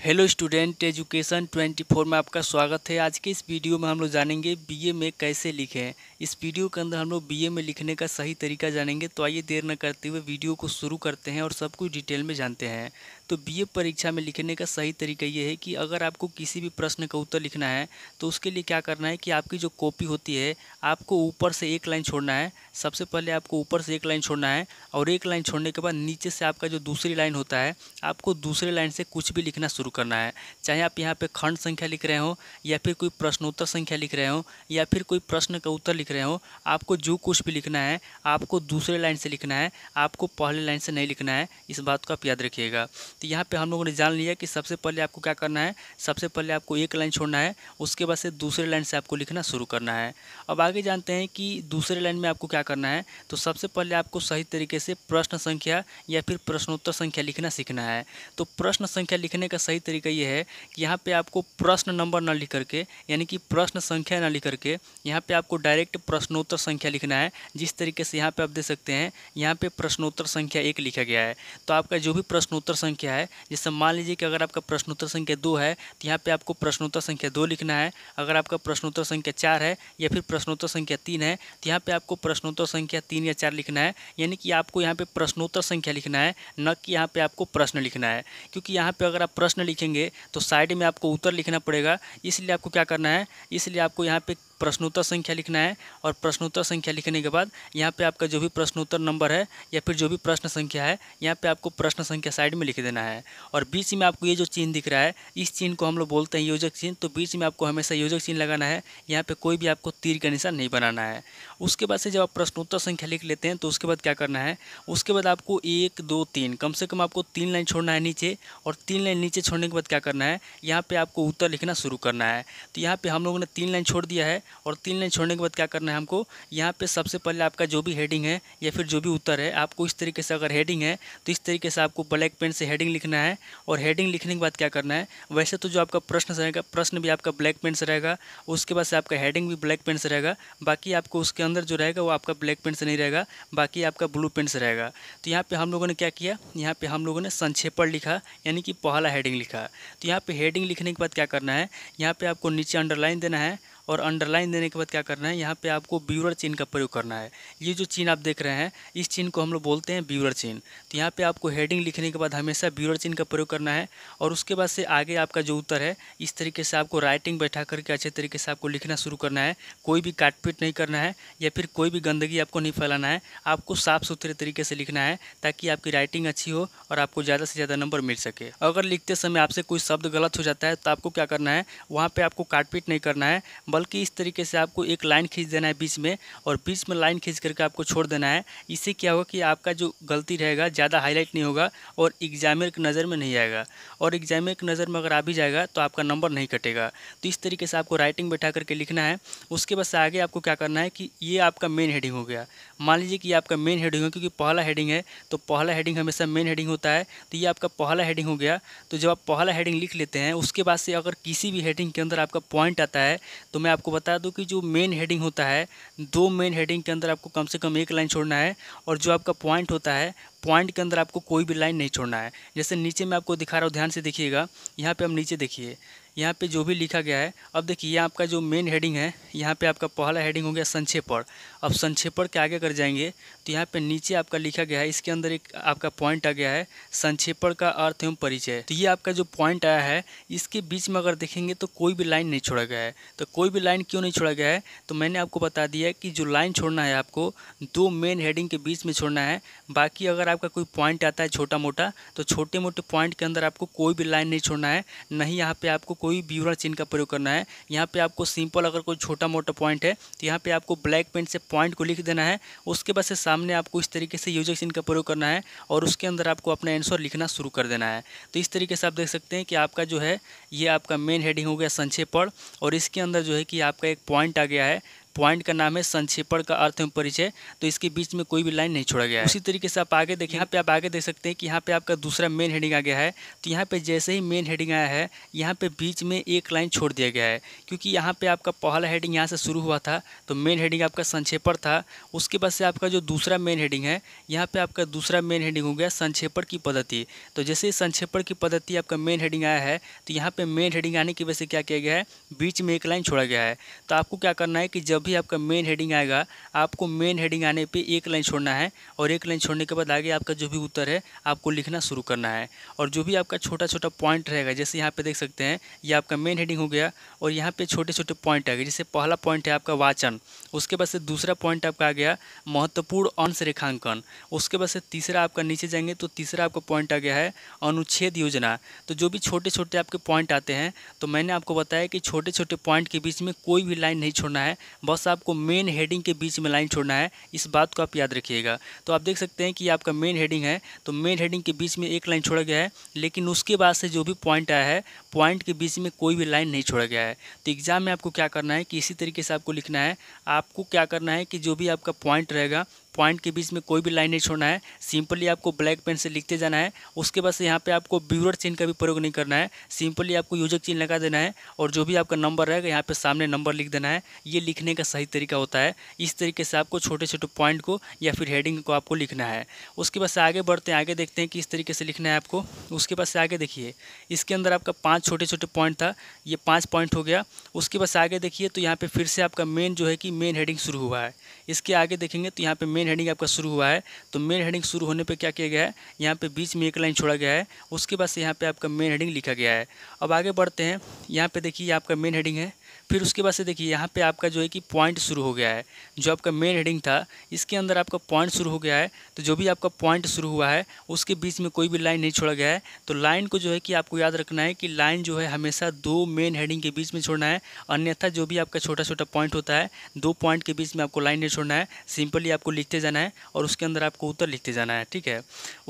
Hello student education 24 में आपका स्वागत है आज के इस वीडियो में हम लोग जानेंगे बीए में कैसे लिखें इस वीडियो के अंदर हम लोग बीए में लिखने का सही तरीका जानेंगे तो आइए देर न करते हुए वीडियो को शुरू करते हैं और सब कुछ डिटेल में जानते हैं तो बीए परीक्षा में लिखने का सही तरीका ये है कि अगर आपको किसी भी प्रश्न का उत्तर लिखना है तो उसके लिए क्या करना है कि आपकी जो कॉपी होती है आपको ऊपर से एक लाइन छोड़ना है सबसे पहले आपको ऊपर से एक लाइन छोड़ना है और एक लाइन छोड़ने के बाद नीचे से आपका जो दूसरी लाइन होता है आपको दूसरे लाइन से कुछ भी लिखना शुरू करना है चाहे आप यहाँ पर खंड संख्या लिख रहे हो या फिर कोई प्रश्नोत्तर संख्या लिख रहे हो या फिर कोई प्रश्न का उत्तर लिख रहे हो आपको जो कुछ भी लिखना है आपको दूसरे लाइन से लिखना है आपको पहले लाइन से नहीं लिखना है इस बात को आप याद रखिएगा तो यहाँ पे हम लोगों ने जान लिया कि सबसे पहले आपको क्या करना है सबसे पहले आपको एक लाइन छोड़ना है उसके बाद से दूसरे लाइन से आपको लिखना शुरू करना है अब आगे जानते हैं कि दूसरे लाइन में आपको क्या करना है तो सबसे पहले आपको सही तरीके से प्रश्न संख्या या फिर प्रश्नोत्तर संख्या लिखना सीखना है तो प्रश्न संख्या लिखने का सही तरीका ये है कि यहाँ पर आपको प्रश्न नंबर न लिख करके यानी कि प्रश्न संख्या न लिख करके यहाँ पर आपको डायरेक्ट प्रश्नोत्तर संख्या लिखना है जिस तरीके से यहाँ पर आप देख सकते हैं यहाँ पर प्रश्नोत्तर संख्या एक लिखा गया है तो आपका जो भी प्रश्नोत्तर संख्या संख्या है जैसे मान लीजिए कि अगर आपका प्रश्नोत्तर संख्या दो है तो यहाँ पे आपको प्रश्नोत्तर संख्या दो लिखना है अगर आपका प्रश्नोत्तर संख्या चार है या फिर प्रश्नोत्तर संख्या तीन है तो यहाँ पे आपको प्रश्नोत्तर संख्या तीन या चार लिखना है यानी कि आपको यहाँ पर प्रश्नोत्तर संख्या लिखना है न कि यहाँ पर आपको प्रश्न लिखना है क्योंकि यहाँ पर अगर आप प्रश्न लिखेंगे तो साइड में आपको उत्तर लिखना पड़ेगा इसलिए आपको क्या करना है इसलिए आपको यहाँ पर प्रश्नोत्तर संख्या लिखना है और प्रश्नोत्तर संख्या लिखने के बाद यहाँ पे आपका जो भी प्रश्नोत्तर नंबर है या फिर जो भी प्रश्न संख्या है यहाँ पे आपको प्रश्न संख्या साइड में लिख देना है और बीच में आपको ये जो चिन्ह दिख रहा है इस चिन्ह को हम लोग बोलते हैं योजक चिन्ह तो बीच में आपको हमेशा योजक चिन्ह लगाना है यहाँ पर कोई भी आपको तीर का निशान नहीं बनाना है उसके बाद से जब आप प्रश्नोत्तर संख्या लिख लेते हैं तो उसके बाद क्या करना है उसके बाद आपको एक दो तीन कम से कम आपको तीन लाइन छोड़ना है नीचे और तीन लाइन नीचे छोड़ने के बाद क्या करना है यहाँ पर आपको उत्तर लिखना शुरू करना है तो यहाँ पर हम लोगों ने तीन लाइन छोड़ दिया है और तीन लाइन छोड़ने के बाद क्या करना है हमको यहाँ पे सबसे पहले आपका जो भी हेडिंग है या फिर जो भी उत्तर है आपको इस तरीके से अगर हेडिंग है तो इस तरीके से आपको ब्लैक पेन से हेडिंग लिखना है और हेडिंग लिखने के बाद क्या करना है वैसे तो जो आपका प्रश्न रहेगा प्रश्न भी आपका ब्लैक पेन से रहेगा उसके बाद से आपका हेडिंग भी ब्लैक पेन से रहेगा बाकी आपको उसके अंदर जो रहेगा वो आपका ब्लैक पेन से नहीं रहेगा बाकी आपका ब्लू पेन से रहेगा तो यहाँ पर हम लोगों ने क्या किया यहाँ पर हम लोगों ने संक्षेपण लिखा यानी कि पहला हेडिंग लिखा तो यहाँ पर हेडिंग लिखने के बाद क्या करना है यहाँ पर आपको नीचे अंडरलाइन देना है और अंडरलाइन देने के बाद क्या करना है यहाँ पे आपको ब्यूरर चिन्ह का प्रयोग करना है ये जो चिन्ह आप देख रहे हैं इस चिन्ह को हम लोग बोलते हैं ब्यूरर चिन्ह तो यहाँ पे आपको हेडिंग लिखने के बाद हमेशा ब्यूरर चिन्ह का प्रयोग करना है और उसके बाद से आगे आपका जो उत्तर है इस तरीके से आपको राइटिंग बैठा करके अच्छे तरीके से आपको लिखना शुरू करना है कोई भी काटपीट नहीं करना है या फिर कोई भी गंदगी आपको नहीं फैलाना है आपको साफ़ सुथरे तरीके से लिखना है ताकि आपकी राइटिंग अच्छी हो और आपको ज़्यादा से ज़्यादा नंबर मिल सके अगर लिखते समय आपसे कोई शब्द गलत हो जाता है तो आपको क्या करना है वहाँ पर आपको काटपीट नहीं करना है बल्कि इस तरीके से आपको एक लाइन खींच देना है बीच में और बीच में लाइन खींच करके आपको छोड़ देना है इससे क्या होगा कि आपका जो गलती रहेगा ज़्यादा हाईलाइट नहीं होगा और एग्जामिनर की नज़र में नहीं आएगा और एग्जामिनर की नज़र में अगर आ भी जाएगा तो आपका नंबर नहीं कटेगा तो इस तरीके से आपको राइटिंग बैठा करके लिखना है उसके बाद आगे आपको क्या करना है कि ये आपका मेन हेडिंग हो गया मान लीजिए कि आपका मेन हेडिंग हो क्योंकि पहला हेडिंग है तो पहला हेडिंग हमेशा मेन हेडिंग होता है तो ये आपका पहला हेडिंग हो गया तो जब आप पहला हेडिंग लिख लेते हैं उसके बाद से अगर किसी भी हेडिंग के अंदर आपका पॉइंट आता है तो मैं आपको बता दूँ कि जो मेन हेडिंग होता है दो मेन हेडिंग के अंदर आपको कम से कम एक लाइन छोड़ना है और जो आपका पॉइंट होता है पॉइंट के अंदर आपको कोई भी लाइन नहीं छोड़ना है जैसे नीचे मैं आपको दिखा रहा हूँ ध्यान से देखिएगा यहाँ पर हम नीचे देखिए यहाँ पे जो भी लिखा गया है अब देखिए ये आपका जो मेन हेडिंग है यहाँ पे आपका पहला हेडिंग हो गया संक्षेपण अब संक्षेपण के आगे कर जाएंगे तो यहाँ पे नीचे आपका लिखा गया है इसके अंदर एक आपका पॉइंट आ गया है संक्षेपण का अर्थ एवं परिचय तो ये आपका जो पॉइंट आया है इसके बीच में अगर देखेंगे तो कोई भी लाइन नहीं छोड़ा गया है तो कोई भी लाइन क्यों नहीं छोड़ा गया है तो मैंने आपको बता दिया कि जो लाइन छोड़ना है आपको दो मेन हेडिंग के बीच में छोड़ना है बाकी अगर आपका कोई पॉइंट आता है छोटा मोटा तो छोटे मोटे पॉइंट के अंदर आपको कोई भी लाइन नहीं छोड़ना है नहीं यहाँ पर आपको कोई व्यूअर चिन्ह का प्रयोग करना है यहाँ पे आपको सिंपल अगर कोई छोटा मोटा पॉइंट है तो यहाँ पे आपको ब्लैक पेन से पॉइंट को लिख देना है उसके बाद से सामने आपको इस तरीके से यूजर चिन्ह का प्रयोग करना है और उसके अंदर आपको अपना आंसर लिखना शुरू कर देना है तो इस तरीके से आप देख सकते हैं कि आपका जो है ये आपका मेन हेडिंग हो गया संक्षेपण और इसके अंदर जो है कि आपका एक पॉइंट आ गया है पॉइंट का नाम है संक्षेपण का अर्थ एवं परिचय तो इसके बीच में कोई भी लाइन नहीं छोड़ा गया है उसी तरीके से आप आगे देखें यहाँ पे आप आगे देख सकते हैं कि यहाँ पे आपका दूसरा मेन हेडिंग आ गया है तो यहाँ पे जैसे ही मेन हेडिंग आया है यहाँ पे बीच में एक लाइन छोड़ दिया गया है क्योंकि यहाँ पे आपका पहला हेडिंग यहाँ से शुरू हुआ था तो मेन हेडिंग आपका संक्षेपण था उसके बाद से आपका जो दूसरा मेन हेडिंग है यहाँ पर आपका दूसरा मेन हेडिंग हो गया संक्षेपण की पद्धति तो जैसे ही संक्षेपण की पद्धति आपका मेन हेडिंग आया है तो यहाँ पर मेन हेडिंग आने की वजह से क्या किया गया है बीच में एक लाइन छोड़ा गया है तो आपको क्या करना है कि जब भी आपका मेन हेडिंग आएगा आपको मेन हेडिंग आने पे एक लाइन छोड़ना है और एक लाइन छोड़ने के बाद आगे आपका जो भी उत्तर है आपको लिखना शुरू करना है और जो भी आपका छोटा छोटा पॉइंट रहेगा जैसे यहाँ पे देख सकते हैं ये आपका मेन हेडिंग हो गया और यहाँ पे छोटे छोटे पॉइंट आ गए जैसे पहला पॉइंट है आपका वाचन उसके बाद से दूसरा पॉइंट आपका आ गया महत्वपूर्ण अंश रेखांकन उसके बाद से तीसरा आपका नीचे जाएंगे तो तीसरा आपका पॉइंट आ गया है अनुच्छेद योजना तो जो भी छोटे छोटे आपके पॉइंट आते हैं तो मैंने आपको बताया कि छोटे छोटे पॉइंट के बीच में कोई भी लाइन नहीं छोड़ना है बस सा आपको मेन हेडिंग के बीच में लाइन छोड़ना है इस बात को आप याद रखिएगा तो आप देख सकते हैं कि आपका मेन हेडिंग है तो मेन हेडिंग के बीच में एक लाइन छोड़ा गया है लेकिन उसके बाद से जो भी पॉइंट आया है पॉइंट के बीच में कोई भी लाइन नहीं छोड़ा गया है तो एग्ज़ाम में आपको क्या करना है कि इसी तरीके से आपको लिखना है आपको क्या करना है कि जो भी आपका पॉइंट रहेगा पॉइंट के बीच में कोई भी लाइन नहीं छोड़ना है सिंपली आपको ब्लैक पेन से लिखते जाना है उसके बाद से यहाँ पे आपको ब्यूरो चिन्ह का भी प्रयोग नहीं करना है सिंपली आपको यूजक चिन्ह लगा देना है और जो भी आपका नंबर रहेगा यहाँ पे सामने नंबर लिख देना है ये लिखने का सही तरीका होता है इस तरीके से आपको छोटे छोटे पॉइंट को या फिर हेडिंग को आपको लिखना है उसके बाद से आगे बढ़ते हैं आगे देखते हैं कि इस तरीके से लिखना है आपको उसके बाद से आगे देखिए इसके अंदर आपका पाँच पांच छोटे छोटे पॉइंट था ये पांच पॉइंट हो गया उसके बस आगे देखिए तो यहाँ पे फिर से आपका मेन जो है कि मेन हेडिंग शुरू हुआ है इसके आगे देखेंगे तो यहाँ पे मेन हेडिंग आपका शुरू हुआ है तो मेन हेडिंग शुरू होने पर क्या किया गया है यहाँ पर बीच में एक लाइन छोड़ा गया है उसके बाद से यहाँ पर आपका मेन हेडिंग लिखा गया है अब आगे बढ़ते हैं यहाँ पर देखिए आपका मेन हेडिंग है फिर उसके बाद से देखिए यहाँ पे आपका जो है कि पॉइंट शुरू हो गया है जो आपका मेन हेडिंग था इसके अंदर आपका पॉइंट शुरू हो गया है तो जो भी आपका पॉइंट शुरू हुआ है उसके बीच में कोई भी लाइन नहीं छोड़ा गया है तो लाइन को जो है कि आपको याद रखना है कि लाइन जो है हमेशा दो मेन हेडिंग के बीच में छोड़ना है अन्यथा जो भी आपका छोटा छोटा पॉइंट होता है दो पॉइंट के बीच में आपको लाइन नहीं छोड़ना है सिंपली आपको लिखते जाना है और उसके अंदर आपको उत्तर लिखते जाना है ठीक है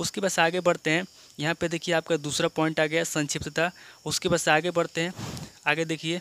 उसके बाद आगे बढ़ते हैं यहाँ पर देखिए आपका दूसरा पॉइंट आ गया संक्षिप्तता उसके बाद आगे बढ़ते हैं आगे देखिए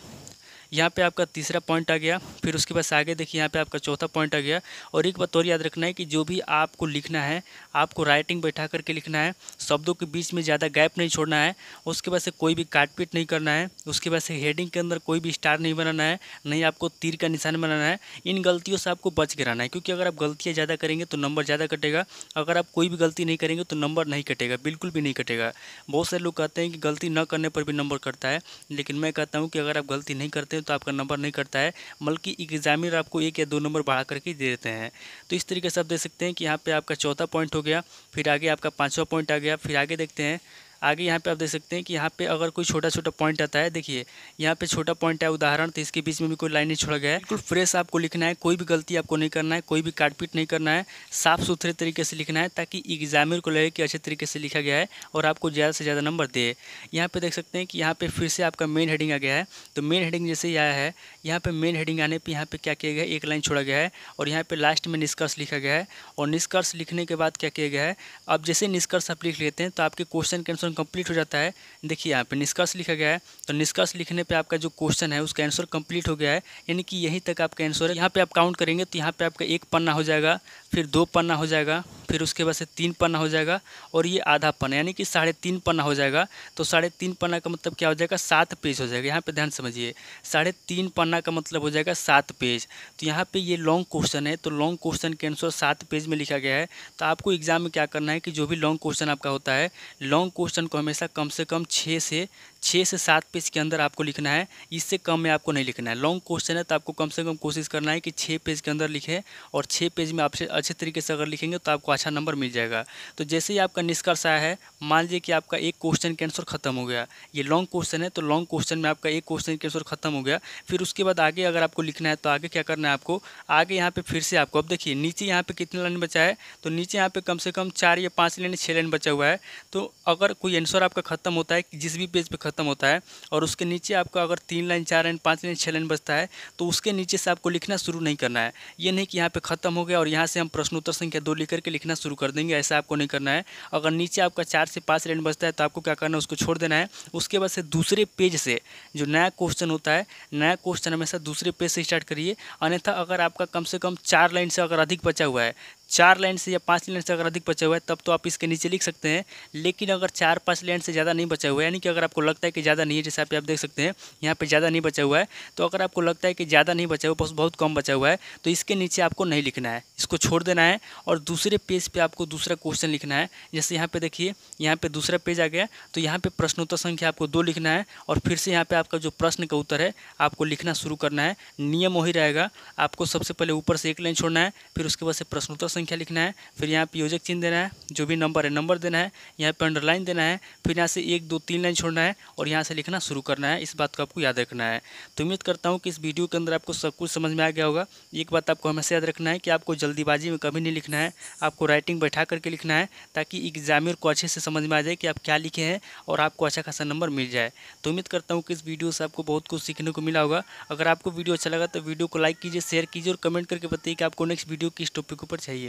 यहाँ पे आपका तीसरा पॉइंट आ गया फिर उसके बाद आगे देखिए यहाँ पे आपका चौथा पॉइंट आ गया और एक बात और याद रखना है कि जो भी आपको लिखना है आपको राइटिंग बैठा करके लिखना है शब्दों के बीच में ज़्यादा गैप नहीं छोड़ना है उसके बाद से कोई भी काटपीट नहीं करना है उसके बाद से हेडिंग के अंदर कोई भी स्टार नहीं बनाना है नहीं आपको तीर का निशान बनाना है इन गलतियों से आपको बच के रहना है क्योंकि अगर आप गलतियाँ ज़्यादा करेंगे तो नंबर ज़्यादा कटेगा अगर आप कोई भी गलती नहीं करेंगे तो नंबर नहीं कटेगा बिल्कुल भी नहीं कटेगा बहुत सारे लोग कहते हैं कि गलती न करने पर भी नंबर कटता है लेकिन मैं कहता हूँ कि अगर आप गलती नहीं करते हैं तो आपका नंबर नहीं कटता है बल्कि एग्जामिनर आपको एक या दो नंबर बढ़ा करके दे देते हैं तो इस तरीके से आप देख सकते हैं कि यहाँ पर आपका चौथा पॉइंट हो गया फिर आगे आपका पाँचवा पॉइंट आ गया फिर आगे देखते हैं आगे यहाँ पे आप देख सकते हैं कि यहाँ पे अगर कोई छोटा छोटा पॉइंट आता है देखिए यहाँ पे छोटा पॉइंट है उदाहरण तो इसके बीच में भी कोई लाइन नहीं छोड़ा गया है बिल्कुल फ्रेश आपको लिखना है कोई भी गलती आपको नहीं करना है कोई भी काटपीट नहीं करना है साफ सुथरे तरीके से लिखना है ताकि एग्जामिनर को लगे कि अच्छे तरीके से लिखा गया है और आपको ज़्यादा से ज़्यादा नंबर दे यहाँ पर देख सकते हैं कि यहाँ पर फिर से आपका मेन हेडिंग आ गया है तो मेन हेडिंग जैसे ही आया है यहाँ पर मेन हेडिंग आने पर यहाँ पर क्या किया गया है एक लाइन छोड़ा गया है और यहाँ पर लास्ट में निष्कर्ष लिखा गया है और निष्कर्ष लिखने के बाद क्या किया गया है अब जैसे निष्कर्ष आप लिख लेते हैं तो आपके क्वेश्चन के अनुसार क्वेश्चन कंप्लीट हो जाता है देखिए यहाँ पे निष्कर्ष लिखा गया है तो निष्कर्ष लिखने पे आपका जो क्वेश्चन है उसका आंसर कंप्लीट हो गया है यानी कि यहीं तक आपका आंसर है यहाँ पे आप काउंट करेंगे तो यहाँ पे आपका एक पन्ना हो जाएगा फिर दो पन्ना हो जाएगा फिर उसके बाद से तीन पन्ना हो जाएगा और ये आधा पन्ना यानी कि साढ़े तीन पन्ना हो जाएगा तो साढ़े तीन पन्ना का मतलब क्या हो जाएगा सात पेज हो जाएगा यहाँ पे ध्यान समझिए साढ़े तीन पन्ना का मतलब हो जाएगा सात पेज तो यहाँ पे ये लॉन्ग क्वेश्चन है तो लॉन्ग क्वेश्चन के आंसर सात पेज में लिखा गया है तो आपको एग्जाम में क्या करना है कि जो भी लॉन्ग क्वेश्चन आपका होता है लॉन्ग क्वेश्चन को हमेशा कम से कम छः से छः से सात पेज के अंदर आपको लिखना है इससे कम में आपको नहीं लिखना है लॉन्ग क्वेश्चन है तो आपको कम से कम कोशिश करना है कि छः पेज के अंदर लिखें और छः पेज में आपसे अच्छे तरीके से अगर लिखेंगे तो आपको अच्छा नंबर मिल जाएगा तो जैसे ही आपका निष्कर्ष आया है मान लीजिए कि आपका एक क्वेश्चन के आंसर खत्म हो गया ये लॉन्ग क्वेश्चन है तो लॉन्ग क्वेश्चन में आपका एक क्वेश्चन के आंसर खत्म हो गया फिर उसके बाद आगे अगर आपको लिखना है तो आगे क्या करना है आपको आगे यहाँ पर फिर से आपको अब देखिए नीचे यहाँ पर कितने लाइन बचा है तो नीचे यहाँ पर कम से कम चार या पाँच लाइन छः लाइन बचा हुआ है तो अगर कोई आंसर आपका खत्म होता है जिस भी पेज पर ख़त्म होता है और उसके नीचे आपका अगर तीन लाइन चार लाइन पाँच लाइन छः लाइन बचता है तो उसके नीचे से आपको लिखना शुरू नहीं करना है ये नहीं कि यहाँ पर ख़त्म हो गया और यहाँ से हम प्रश्नोत्तर संख्या दो लिख करके लिखना शुरू कर देंगे ऐसा आपको नहीं करना है अगर नीचे आपका चार से पाँच लाइन बचता है तो आपको क्या करना है उसको छोड़ देना है उसके बाद से दूसरे पेज से जो नया क्वेश्चन होता है नया क्वेश्चन हमेशा दूसरे पेज से स्टार्ट करिए अन्यथा अगर आपका कम से कम चार लाइन से अगर अधिक बचा हुआ है चार लाइन से या पाँच लाइन से अगर अधिक बचे हुए हैं तब तो आप इसके नीचे लिख सकते हैं लेकिन अगर चार पाँच लाइन से ज़्यादा नहीं बचा हुआ है यानी कि अगर आपको लगता है कि ज़्यादा नहीं है जैसे आप आप देख सकते हैं यहाँ पे ज़्यादा नहीं बचा हुआ है तो अगर आपको लगता है कि ज़्यादा नहीं बचा हुआ बस बहुत कम बचा हुआ है तो इसके नीचे आपको नहीं लिखना है इसको छोड़ देना है और दूसरे पेज पर आपको दूसरा क्वेश्चन लिखना है जैसे यहाँ पर देखिए यहाँ पर दूसरा पेज आ गया तो यहाँ पर प्रश्नोत्तर संख्या आपको दो लिखना है और फिर से यहाँ पर आपका जो प्रश्न का उत्तर है आपको लिखना शुरू करना है नियम वही रहेगा आपको सबसे पहले ऊपर से एक लाइन छोड़ना है फिर उसके बाद से प्रश्नोत्तर संख्या लिखना है फिर यहाँ पे योजक चिन्ह देना है जो भी नंबर है नंबर देना है यहाँ पे अंडरलाइन देना है फिर यहाँ से एक दो तीन लाइन छोड़ना है और यहाँ से लिखना शुरू करना है इस बात को आपको याद रखना है तो उम्मीद करता हूँ कि इस वीडियो के अंदर आपको सब कुछ समझ में आ गया होगा एक बात आपको हमेशा याद रखना है कि आपको जल्दीबाजी में कभी नहीं लिखना है आपको राइटिंग बैठा करके लिखना है ताकि एग्जामिनर को अच्छे से समझ में आ जाए कि आप क्या लिखे हैं और आपको अच्छा खासा नंबर मिल जाए तो उम्मीद करता हूँ कि इस वीडियो से आपको बहुत कुछ सीखने को मिला होगा अगर आपको वीडियो अच्छा लगा तो वीडियो को लाइक कीजिए शेयर कीजिए और कमेंट करके बताइए कि आपको नेक्स्ट वीडियो किस टॉपिक ऊपर चाहिए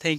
Thank you.